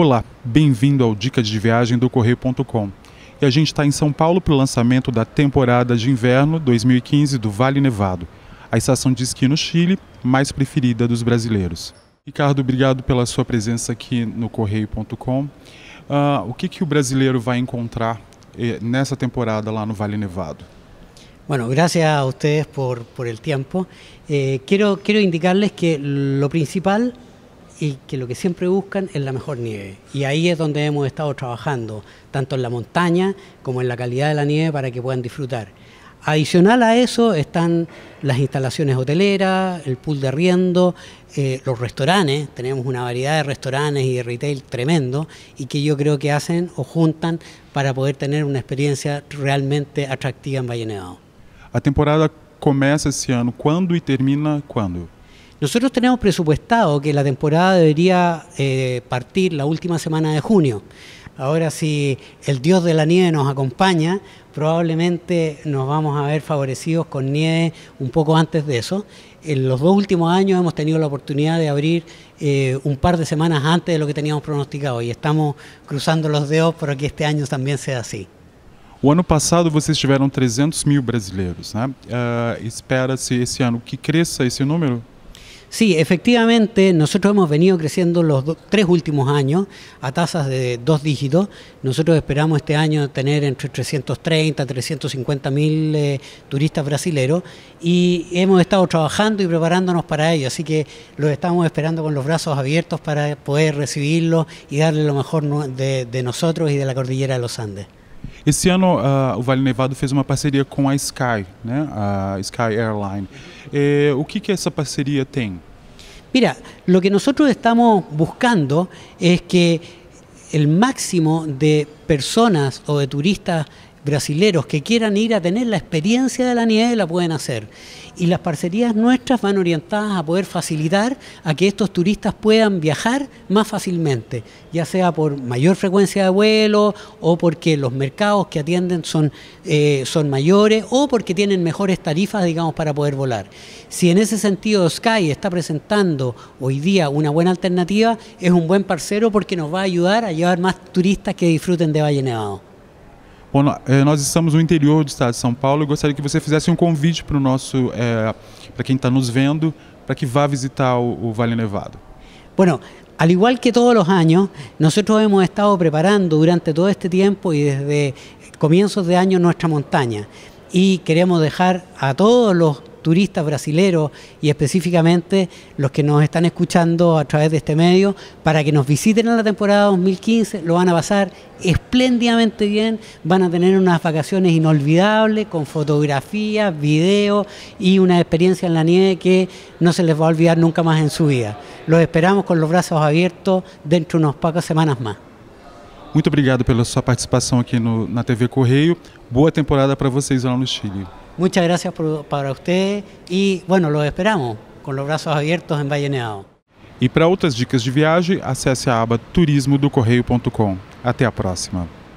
Olá, bem-vindo ao Dicas de Viagem do Correio.com. E a gente está em São Paulo para o lançamento da temporada de inverno 2015 do Vale Nevado, a estação de esqui no Chile mais preferida dos brasileiros. Ricardo, obrigado pela sua presença aqui no Correio.com. Uh, ah, o que, que o brasileiro vai encontrar eh, nessa temporada lá no Vale Nevado? Bueno, gracias a ustedes por, por el tiempo. Eh, quiero, quiero indicarles que lo principal y que lo que siempre buscan es la mejor nieve. Y ahí es donde hemos estado trabajando, tanto en la montaña como en la calidad de la nieve para que puedan disfrutar. Adicional a eso están las instalaciones hoteleras, el pool de riendo eh, los restaurantes, tenemos una variedad de restaurantes y de retail tremendo y que yo creo que hacen o juntan para poder tener una experiencia realmente atractiva en Valle Nevado. A temporada comienza este año cuándo y termina cuándo? Nosotros tenemos presupuestado que la temporada debería eh, partir la última semana de junio. Ahora si el dios de la nieve nos acompaña, probablemente nos vamos a ver favorecidos con nieve un poco antes de eso. En los dos últimos años hemos tenido la oportunidad de abrir eh, un par de semanas antes de lo que teníamos pronosticado y estamos cruzando los dedos para que este año también sea así. El año pasado ustedes tiveram 300 mil brasileiros, ah, Espera-se este año que cresça ese número? Sí, efectivamente, nosotros hemos venido creciendo los tres últimos años a tasas de dos dígitos. Nosotros esperamos este año tener entre 330 y 350 mil eh, turistas brasileros y hemos estado trabajando y preparándonos para ello, así que los estamos esperando con los brazos abiertos para poder recibirlos y darle lo mejor de, nosotros y de la cordillera de los Andes. Este ano, uh, Nevado fez uma parceria com a Sky, né? a Sky Airline. Eh, o que, que essa parceria tem? Mira, lo que nosotros estamos buscando es que el máximo de personas o de turistas brasileros que quieran ir a tener la experiencia de la nieve la pueden hacer. Y las parcerías nuestras van orientadas a poder facilitar a que estos turistas puedan viajar más fácilmente, ya sea por mayor frecuencia de vuelo o porque los mercados que atienden son, eh, son mayores o porque tienen mejores tarifas, digamos, para poder volar. Si en ese sentido Sky está presentando hoy día una buena alternativa, es un buen parcero porque nos va a ayudar a llevar más turistas que disfruten de Valle Nevado. Eh, nós estamos no interior do estado de São Paulo e gostaria que você fizesse um convite para o nosso, é, eh, para quem está nos vendo, para que vá visitar o, o Vale Nevado. Bueno, al igual que todos los años, nosotros hemos estado preparando durante todo este tiempo y desde comienzos de año nuestra montaña. Y queremos dejar a todos los turistas brasileros y específicamente los que nos están escuchando a través de este medio para que nos visiten en la temporada 2015, lo van a pasar espléndidamente bien, van a tener unas vacaciones inolvidables con fotografías, videos y una experiencia en la nieve que no se les va a olvidar nunca más en su vida. Los esperamos con los brazos abiertos dentro de unas pocas semanas más. Muito obrigado pela sua participação aqui en na TV Correio. Boa temporada para vocês lá no Chile. Muchas gracias por, para você y bueno, los esperamos com os braços abertos em Baianeal. E para outras dicas de viagem, acesse a aba turismo do correio.com. Até a próxima.